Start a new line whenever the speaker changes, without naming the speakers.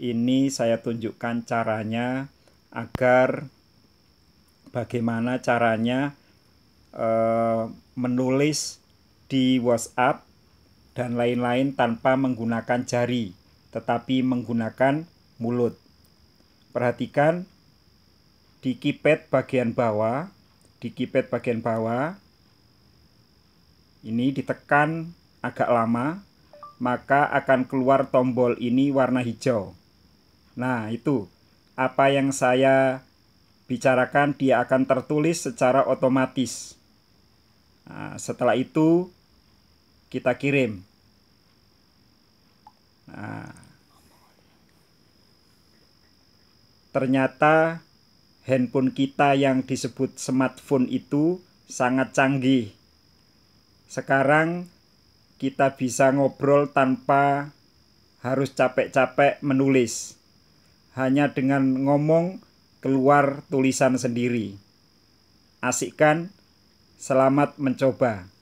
ini saya tunjukkan caranya agar bagaimana caranya eh, menulis di WhatsApp dan lain-lain tanpa menggunakan jari tetapi menggunakan mulut. Perhatikan di keypad bagian bawah, di keypad bagian bawah ini ditekan agak lama maka akan keluar tombol ini warna hijau. Nah, itu apa yang saya bicarakan, dia akan tertulis secara otomatis. Nah, setelah itu, kita kirim. Nah, ternyata handphone kita yang disebut smartphone itu sangat canggih. Sekarang kita bisa ngobrol tanpa harus capek-capek menulis hanya dengan ngomong keluar tulisan sendiri. Asik kan? Selamat mencoba.